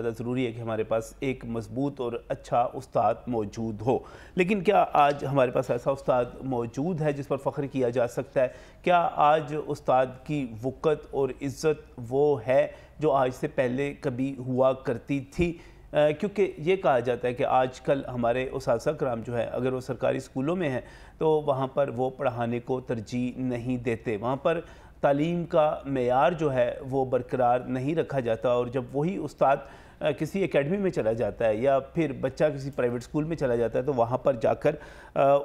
ज़्यादा ज़रूरी है कि हमारे पास एक मजबूत और अच्छा उस्ताद मौजूद हो लेकिन क्या आज हमारे पास ऐसा उस्ताद मौजूद है जिस पर फ़ख्र किया जा सकता है क्या आज उस्ताद की वक़्त और इज़्ज़त वो है जो आज से पहले कभी हुआ करती थी क्योंकि ये कहा जाता है कि आजकल हमारे उस कराम जो है अगर वो सरकारी स्कूलों में हैं तो वहाँ पर वो पढ़ाने को तरजीह नहीं देते वहाँ पर तालीम का मैार जो है वो बरकरार नहीं रखा जाता और जब वही उस्ताद किसी एकेडमी में चला जाता है या फिर बच्चा किसी प्राइवेट स्कूल में चला जाता है तो वहाँ पर जाकर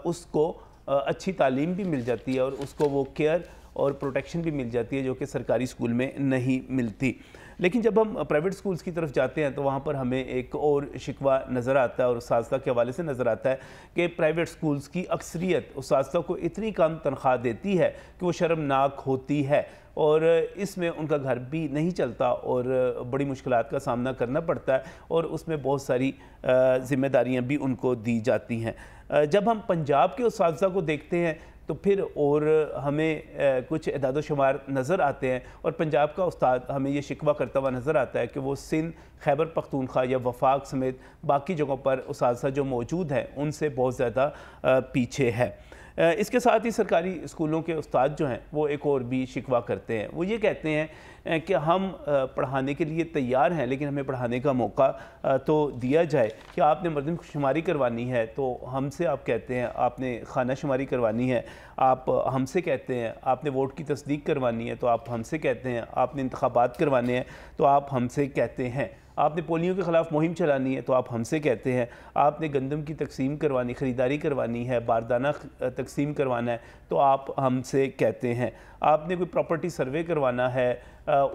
उसको अच्छी तालीम भी मिल जाती है और उसको वो केयर और प्रोटेक्शन भी मिल जाती है जो कि सरकारी स्कूल में नहीं मिलती लेकिन जब हम प्राइवेट स्कूल्स की तरफ जाते हैं तो वहाँ पर हमें एक और शिकवा नज़र आता है और उसका के हवाले से नज़र आता है कि प्राइवेट स्कूल्स की अक्सरियत उस को इतनी कम तनख्वाह देती है कि वो शर्मनाक होती है और इसमें उनका घर भी नहीं चलता और बड़ी मुश्किल का सामना करना पड़ता है और उसमें बहुत सारी ज़िम्मेदारियाँ भी उनको दी जाती हैं जब हम पंजाब के उस को देखते हैं तो फिर और हमें कुछ इदाद शुमार नज़र आते हैं और पंजाब का उस्ताद हमें ये शिकवा करता हुआ नज़र आता है कि वो सिंध खैबर पख्तूनख्वा या वफाक समेत बाकी जगहों पर उस जो मौजूद हैं उनसे बहुत ज़्यादा पीछे है इसके साथ ही सरकारी स्कूलों के उस्ताद जो हैं वो एक और भी शिकवा करते हैं वो ये कहते हैं कि हम पढ़ाने के लिए तैयार हैं लेकिन हमें पढ़ाने का मौका तो दिया जाए कि आपने शुमारी करवानी है तो हमसे आप कहते हैं आपने खाना शुमारी करवानी है आप हमसे कहते हैं आपने वोट की तस्दीक करवानी है तो आप हमसे कहते हैं आपने इंतबात करवाने हैं तो आप हमसे कहते हैं आपने पोलियो के ख़िलाफ़ मुहिम चलानी है तो आप हमसे कहते हैं आपने गंदम की तकसीम करवानी ख़रीदारी करवानी है बारदाना तकसीम करवाना है तो आप हमसे कहते हैं आपने कोई प्रॉपर्टी सर्वे करवाना है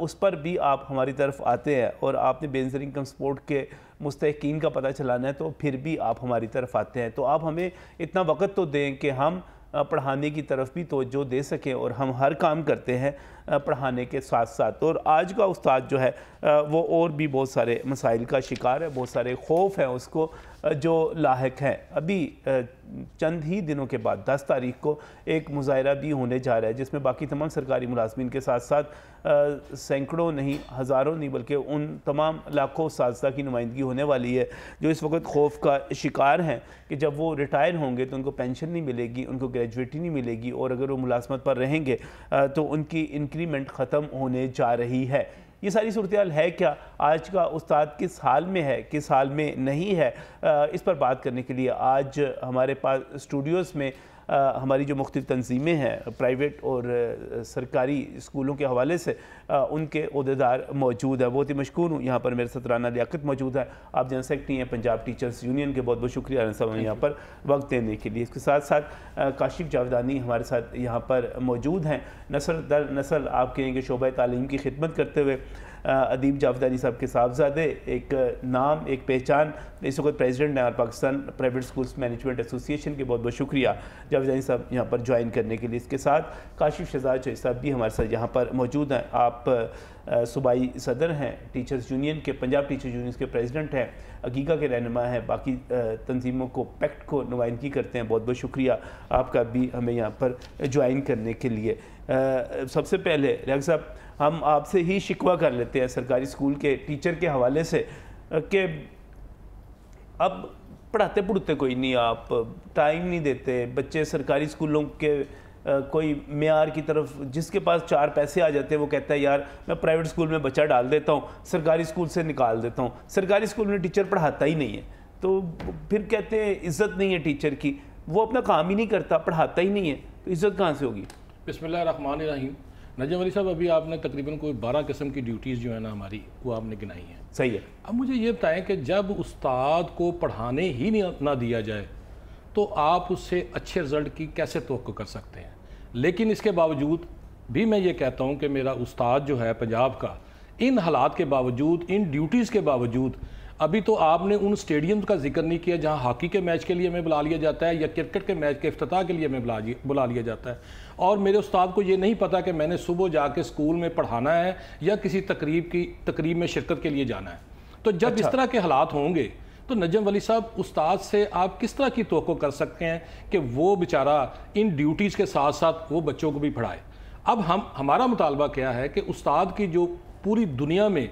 उस पर भी आप हमारी तरफ आते हैं और आपने बेनजर इनकम सपोर्ट के मुस्तकिन का पता चलाना है तो फिर भी आप हमारी तरफ आते हैं तो आप हमें इतना वक्त तो दें कि हम पढ़ाने की तरफ भी तोज्जो दे सकें और हम हर काम करते हैं पढ़ाने के साथ साथ और आज का उस्ताद जो है वो और भी बहुत सारे मसाइल का शिकार है बहुत सारे खौफ हैं उसको जो लाक हैं अभी चंद ही दिनों के बाद 10 तारीख को एक मुजाहरा भी होने जा रहा है जिसमें बाकी तमाम सरकारी मुलाजमन के साथ साथ सैकड़ों नहीं हज़ारों नहीं बल्कि उन तमाम लाखों साजदा की नुमाइंदगी होने वाली है जो इस वक्त खौफ का शिकार हैं कि जब वो रिटायर होंगे तो उनको पेंशन नहीं मिलेगी उनको ग्रेजुएटी नहीं मिलेगी और अगर वो मुलाजमत पर रहेंगे तो उनकी इंक्रीमेंट ख़त्म होने जा रही है ये सारी सूरत है क्या आज का उस्ताद किस हाल में है किस हाल में नहीं है इस पर बात करने के लिए आज हमारे पास स्टूडियोज़ में हमारी जो मुख्तु तनजीमें हैं प्राइवेट और सरकारी स्कूलों के हवाले से उनके अहदेदार मौजूद हैं बहुत ही मशहूर हूँ यहाँ पर मेरे साथ राना लियाकत मौजूद है आप जन सकती हैं पंजाब टीचर्स यूनियन के बहुत बहुत शुक्रिया राना साहब यहाँ पर वक्त देने के लिए इसके साथ साथ काशिफ जावेदानी हमारे साथ यहाँ पर मौजूद हैं नसल दर नसल आप कहेंगे शोबा तालीम की खिदमत करते हुए अदीब जावेदानी साहब के साहबजादे एक नाम एक पहचान इस वक्त प्रेजिडेंट हैं और Pakistan private schools management association के बहुत बहुत शुक्रिया जावेदानी साहब यहाँ पर ज्वाइन करने के लिए इसके साथ काशिफ शजाज चौधरी साहब भी हमारे साथ यहाँ पर मौजूद हैं आप सूबाई सदर हैं टीचर्स यूनियन के पंजाब टीचर्स यूनियन के प्रेसिडेंट हैं अकीका के रहनमा हैं बाकी तंजीमों को पैक्ट को नुमाइंदगी करते हैं बहुत बहुत शुक्रिया आपका भी हमें यहाँ पर ज्वाइन करने के लिए सबसे पहले रियाज साहब हम आपसे ही शिकवा कर लेते हैं सरकारी स्कूल के टीचर के हवाले से कि अब पढ़ाते पढ़ते कोई नहीं आप टाइम नहीं देते बच्चे सरकारी स्कूलों के कोई मैार की तरफ जिसके पास चार पैसे आ जाते हैं वो कहता है यार मैं प्राइवेट स्कूल में बच्चा डाल देता हूँ सरकारी स्कूल से निकाल देता हूँ सरकारी स्कूल में टीचर पढ़ाता ही नहीं है तो फिर कहते हैं इज़्ज़त नहीं है टीचर की वो अपना काम ही नहीं करता पढ़ाता ही नहीं है तो इज़्ज़त कहाँ से होगी बिसमीम नजम अली साहब अभी आपने तकरीबन कोई बारह किस्म की ड्यूटीज़ जो है ना हमारी वो आपने गिनाई हैं सही है अब मुझे ये बताएं कि जब उस्ताद को पढ़ाने ही ना दिया जाए तो आप उससे अच्छे रिज़ल्ट की कैसे तो कर सकते हैं लेकिन इसके बावजूद भी मैं ये कहता हूँ कि मेरा उस्ताद जो है पंजाब का इन हालात के बावजूद इन ड्यूटीज़ के बावजूद अभी तो आपने उन स्टेडियम का जिक्र नहीं किया जहाँ हॉकी के मैच के लिए हमें बुला लिया जाता है या क्रिकेट के मैच के अफ्ताह के लिए हमें बुला बुला लिया जाता है और मेरे उस्ताद को ये नहीं पता कि मैंने सुबह जाके स्कूल में पढ़ाना है या किसी तकरीब की तकरीब में शिरकत के लिए जाना है तो जब अच्छा। इस तरह के हालात होंगे तो नजम वली साहब उस्ताद से आप किस तरह की तो कर सकते हैं कि वो बेचारा इन ड्यूटीज़ के साथ साथ वो बच्चों को भी पढ़ाए अब हम हमारा मुतालबा क्या है कि उस्ताद की जो पूरी दुनिया में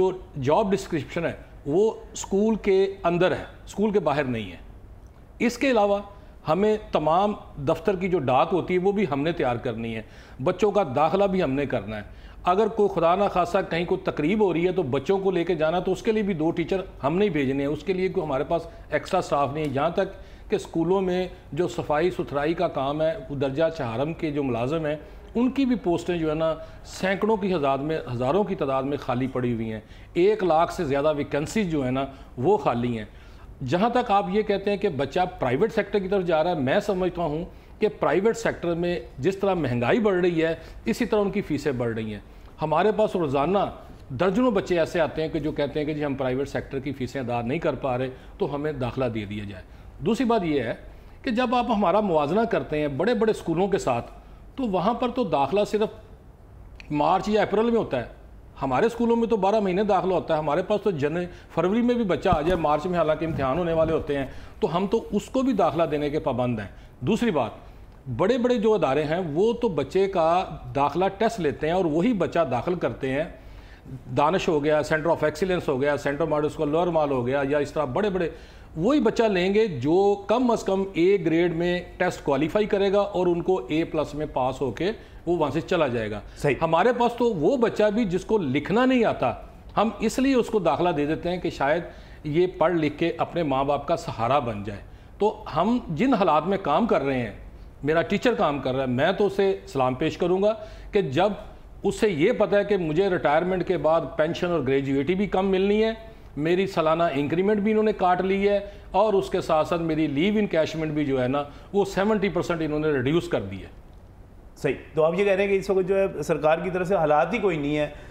जो जॉब डिस्क्रिप्शन है वो स्कूल के अंदर है स्कूल के बाहर नहीं है इसके अलावा हमें तमाम दफ्तर की जो डाक होती है वो भी हमने तैयार करनी है बच्चों का दाखला भी हमने करना है अगर कोई खुदा ना खासा कहीं कोई तकरीब हो रही है तो बच्चों को लेके जाना तो उसके लिए भी दो टीचर हमने ही भेजने हैं उसके लिए कोई हमारे पास एक्स्ट्रा स्टाफ नहीं है यहाँ तक कि स्कूलों में जो सफाई सुथराई का काम है दर्जा चहारम के जो मुलाजम हैं उनकी भी पोस्टें जो है ना सैकड़ों की हजार में हज़ारों की तादाद में खाली पड़ी हुई हैं एक लाख से ज़्यादा वैकेंसी जो है ना वो खाली हैं जहाँ तक आप ये कहते हैं कि बच्चा प्राइवेट सेक्टर की तरफ जा रहा है मैं समझता हूँ कि प्राइवेट सेक्टर में जिस तरह महंगाई बढ़ रही है इसी तरह उनकी फ़ीसें बढ़ रही हैं हमारे पास रोज़ाना दर्जनों बच्चे ऐसे आते हैं कि जो कहते हैं कि जी हम प्राइवेट सेक्टर की फ़ीसें अदा नहीं कर पा रहे तो हमें दाखिला दे दिया जाए दूसरी बात यह है कि जब आप हमारा मुवजना करते हैं बड़े बड़े स्कूलों के साथ तो वहाँ पर तो दाखिला सिर्फ मार्च या अप्रैल में होता है हमारे स्कूलों में तो 12 महीने दाखिला होता है हमारे पास तो जन फरवरी में भी बच्चा आ जाए मार्च में हालांकि इम्तहान होने वाले होते हैं तो हम तो उसको भी दाखिला देने के पाबंद हैं दूसरी बात बड़े बड़े जो अदारे हैं वो तो बच्चे का दाखिला टेस्ट लेते हैं और वही बच्चा दाखिल करते हैं दानश हो गया सेंटर ऑफ एक्सीलेंस हो गया सेंटर मॉडल लोअर माल हो गया या इस तरह बड़े बड़े वही बच्चा लेंगे जो कम अज़ कम ए ग्रेड में टेस्ट क्वालिफाई करेगा और उनको ए प्लस में पास होके वो वहाँ से चला जाएगा सही हमारे पास तो वो बच्चा भी जिसको लिखना नहीं आता हम इसलिए उसको दाखला दे देते हैं कि शायद ये पढ़ लिख के अपने माँ बाप का सहारा बन जाए तो हम जिन हालात में काम कर रहे हैं मेरा टीचर काम कर रहा है मैं तो उसे सलाम पेश करूँगा कि जब उससे ये पता है कि मुझे रिटायरमेंट के बाद पेंशन और ग्रेजुएटी भी कम मिलनी है मेरी सालाना इंक्रीमेंट भी इन्होंने काट ली है और उसके साथ साथ मेरी लीव इन कैशमेंट भी जो है ना वो सेवेंटी परसेंट इन्होंने रिड्यूस कर दी है सही तो आप ये कह रहे हैं कि इस वक्त जो है सरकार की तरफ से हालात ही कोई नहीं है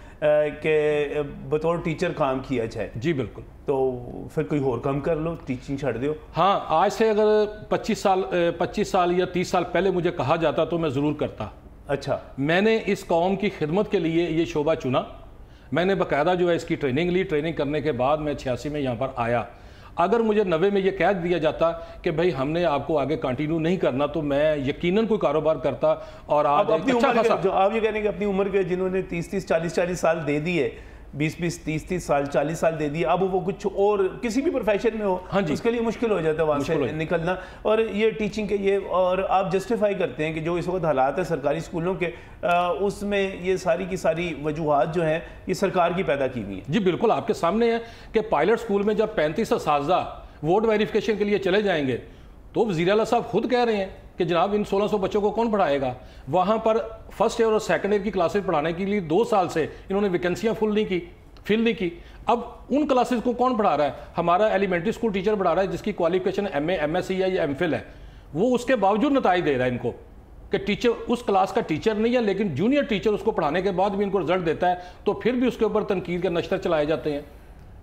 कि बतौर टीचर काम किया जाए जी बिल्कुल तो फिर कोई और काम कर लो टीचिंग छोड़ दो हाँ आज से अगर पच्चीस साल पच्चीस साल या तीस साल पहले मुझे कहा जाता तो मैं ज़रूर करता अच्छा मैंने इस कौम की खिदमत के लिए ये शोभा चुना मैंने बाकायदा जो है इसकी ट्रेनिंग ली ट्रेनिंग करने के बाद मैं छियासी में यहाँ पर आया अगर मुझे नबे में यह कैद दिया जाता कि भाई हमने आपको आगे कंटिन्यू नहीं करना तो मैं यकीनन कोई कारोबार करता और आप अपनी अच्छा उम्र आप ये अपनी उम्र के जिन्होंने तीस तीस चालीस चालीस साल दे दिए बीस बीस तीस तीस साल चालीस साल दे दिए अब वो कुछ और किसी भी प्रोफेशन में हो हाँ जी उसके लिए मुश्किल हो जाता है वहाँ से निकलना और ये टीचिंग के ये और आप जस्टिफाई करते हैं कि जो इस वक्त हालात है सरकारी स्कूलों के उसमें ये सारी की सारी वजूहत जो हैं ये सरकार की पैदा की हुई है जी बिल्कुल आपके सामने है कि पायलट स्कूल में जब पैंतीस साजा वोट वेरिफिकेशन के लिए चले जाएंगे तो वजीर साहब खुद कह रहे हैं कि जनाब इन 1600 बच्चों को कौन पढ़ाएगा वहाँ पर फर्स्ट ईयर और सेकेंड ईयर की क्लासेज पढ़ाने के लिए दो साल से इन्होंने वैकेंसियाँ फुल नहीं की फिल नहीं की अब उन क्लासेज को कौन पढ़ा रहा है हमारा एलिमेंट्री स्कूल टीचर पढ़ा रहा है जिसकी क्वालिफिकेशन एम ए एम है या एम है वो उसके बावजूद नतज दे रहा है इनको कि टीचर उस क्लास का टीचर नहीं है लेकिन जूनियर टीचर उसको पढ़ाने के बाद भी इनको रिजल्ट देता है तो फिर भी उसके ऊपर तनकीद के नश्तर चलाए जाते हैं